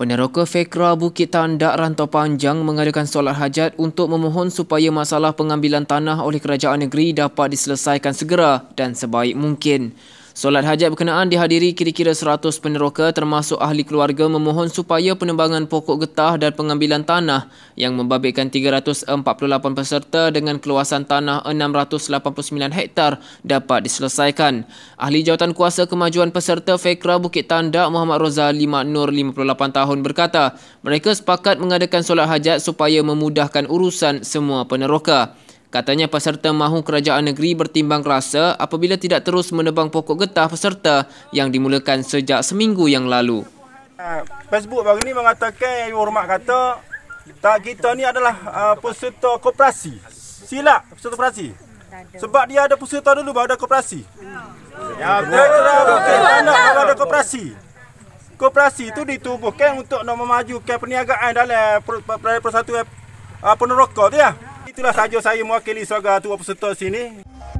Peneroka Fekra Bukit Tandak Rantau Panjang mengadakan solat hajat untuk memohon supaya masalah pengambilan tanah oleh kerajaan negeri dapat diselesaikan segera dan sebaik mungkin. Solat hajat berkenaan dihadiri kira-kira 100 peneroka termasuk ahli keluarga memohon supaya penembangan pokok getah dan pengambilan tanah yang membabitkan 348 peserta dengan keluasan tanah 689 hektar dapat diselesaikan. Ahli jawatan kuasa kemajuan peserta Fekra Bukit Tandak Muhammad Rozali Maknur 58 tahun berkata, mereka sepakat mengadakan solat hajat supaya memudahkan urusan semua peneroka. Katanya peserta mahu kerajaan negeri bertimbang rasa apabila tidak terus menebang pokok getah peserta yang dimulakan sejak seminggu yang lalu. Ah, Facebook baru ini mengatakan yang hormat kata tak kita ni adalah uh, peserta koperasi. Silap peserta koperasi. Sebab dia ada peserta dulu baru ada koperasi. Ya, dia telah bukan baru ada koperasi. Koperasi itu ditubuhkan untuk nak memajukan perniagaan dalam satu uh, ah, penerokok tu ya itulah saja saya mewakili suara tua peserta sini.